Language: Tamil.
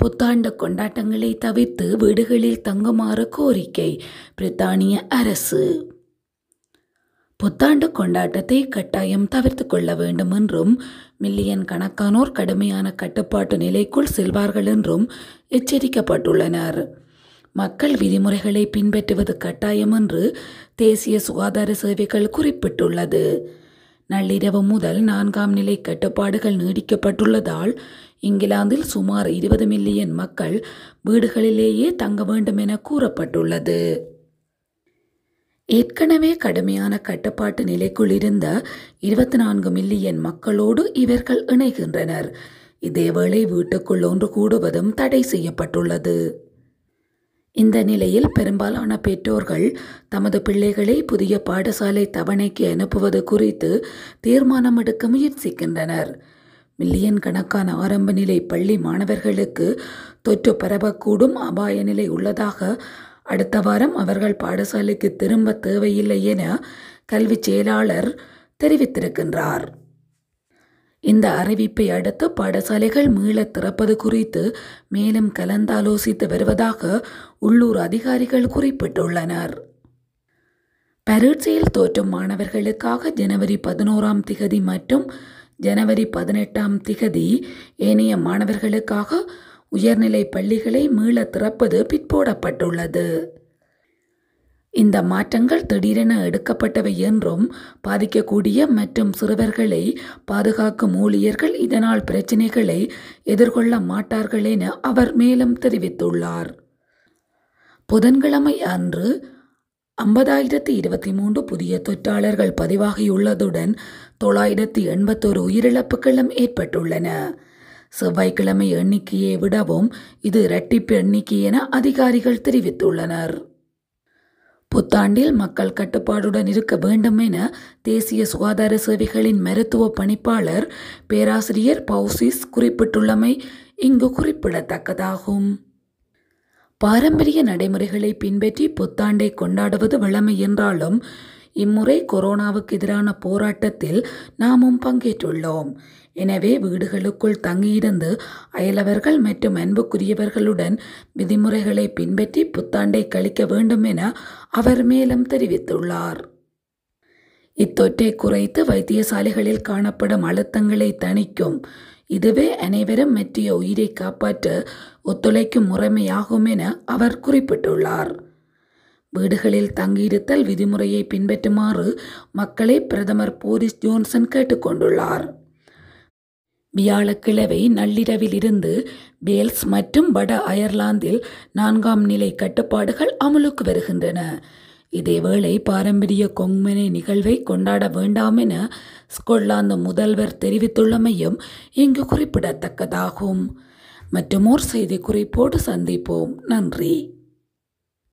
புத்தாண்டு கொண்டாட்டங்களை தவிர்த்து வீடுகளில் தங்குமாறு கோரிக்கை பிரித்தானிய அரசு புத்தாண்டு கொண்டாட்டத்தை கட்டாயம் தவிர்த்து கொள்ள வேண்டும் என்றும் மில்லியன் கணக்கானோர் கடுமையான கட்டுப்பாட்டு நிலைக்குள் செல்வார்கள் என்றும் எச்சரிக்கப்பட்டுள்ளனர் மக்கள் விதிமுறைகளை பின்பற்றுவது கட்டாயம் என்று தேசிய சுகாதார சேவைகள் குறிப்பிட்டுள்ளது நள்ளிரவு முதல் நான்காம் நிலை கட்டுப்பாடுகள் நீடிக்கப்பட்டுள்ளதால் இங்கிலாந்தில் சுமார் இருபது மில்லியன் மக்கள் வீடுகளிலேயே தங்க வேண்டும் என கூறப்பட்டுள்ளது ஏற்கனவே கடுமையான கட்டுப்பாட்டு நிலைக்குள் இருந்த இருபத்தி நான்கு மில்லியன் மக்களோடு இவர்கள் இணைகின்றனர் இதேவேளை வீட்டுக்குள் ஒன்று கூடுவதும் தடை செய்யப்பட்டுள்ளது இந்த நிலையில் பெரும்பாலான பெற்றோர்கள் தமது பிள்ளைகளை புதிய பாடசாலை தவணைக்கு அனுப்புவது குறித்து தீர்மானம் எடுக்க முயற்சிக்கின்றனர் மில்லியன் கணக்கான ஆரம்ப நிலை பள்ளி மாணவர்களுக்கு தொற்று பரவக்கூடும் அபாய நிலை உள்ளதாக அடுத்த வாரம் அவர்கள் பாடசாலைக்கு திரும்ப தேவையில்லை என கல்வி செயலாளர் தெரிவித்திருக்கின்றார் இந்த அறிவிப்பை அடுத்து பாடசாலைகள் மீள திறப்பது குறித்து மேலும் கலந்தாலோசித்து வருவதாக உள்ளூர் அதிகாரிகள் குறிப்பிட்டுள்ளனர் பரீட்சையில் தோற்றும் மாணவர்களுக்காக ஜனவரி பதினோராம் திகதி மற்றும் ஜனவரி பதினெட்டாம் திகதி ஏனைய மாணவர்களுக்காக உயர்நிலை பள்ளிகளை மீள திறப்பது பிற்போடப்பட்டுள்ளது இந்த மாற்றங்கள் திடீரென எடுக்கப்பட்டவை என்றும் பாதிக்கக்கூடிய மற்றும் சிறுவர்களை பாதுகாக்கும் ஊழியர்கள் இதனால் பிரச்சினைகளை எதிர்கொள்ள மாட்டார்கள் என அவர் மேலும் தெரிவித்துள்ளார் புதன்கிழமை அன்று ஐம்பதாயிரத்தி இருபத்தி மூன்று புதிய தொற்றாளர்கள் பதிவாகியுள்ளதுடன் தொள்ளாயிரத்தி எண்பத்தோரு உயிரிழப்புகளும் ஏற்பட்டுள்ளன செவ்வாய்க்கிழமை எண்ணிக்கையை விடவும் இது இரட்டிப்பு எண்ணிக்கை என அதிகாரிகள் தெரிவித்துள்ளனர் புத்தாண்டில் மக்கள் கட்டுப்பாடுடன் இருக்க வேண்டும் என தேசிய சுகாதார சேவைகளின் மருத்துவ பணிப்பாளர் பேராசிரியர் பௌசிஸ் குறிப்பிட்டுள்ளமை இங்கு குறிப்பிடத்தக்கதாகும் பாரம்பரிய நடைமுறைகளை பின்பற்றி புத்தாண்டை கொண்டாடுவது வழமை என்றாலும் இம்முறை கொரோனாவுக்கு எதிரான போராட்டத்தில் நாமும் பங்கேற்றுள்ளோம் எனவே வீடுகளுக்குள் தங்கியிருந்து அயலவர்கள் மற்றும் அன்புக்குரியவர்களுடன் விதிமுறைகளை பின்பற்றி புத்தாண்டை கழிக்க வேண்டும் என அவர் மேலும் தெரிவித்துள்ளார் இத்தொற்றை குறைத்து வைத்தியசாலைகளில் காணப்படும் அழுத்தங்களை தணிக்கும் இதுவே அனைவரும் மெற்றிய உயிரை காப்பாற்ற ஒத்துழைக்கும் முறைமையாகும் என அவர் குறிப்பிட்டுள்ளார் வீடுகளில் தங்கியிருத்தல் விதிமுறையை பின்பற்றுமாறு மக்களை பிரதமர் போரிஸ் ஜோன்சன் கேட்டுக்கொண்டுள்ளார் வியாழக்கிழமை நள்ளிரவில் இருந்து வேல்ஸ் மற்றும் வட அயர்லாந்தில் நான்காம் நிலை கட்டுப்பாடுகள் அமலுக்கு வருகின்றன இதேவேளை பாரம்பரிய கொங்மனை நிகழ்வை கொண்டாட வேண்டாம் என ஸ்கொட்லாந்து முதல்வர் தெரிவித்துள்ளமையும் இங்கு குறிப்பிடத்தக்கதாகும் மற்றும் ஓர் செய்தி குறிப்போடு சந்திப்போம் நன்றி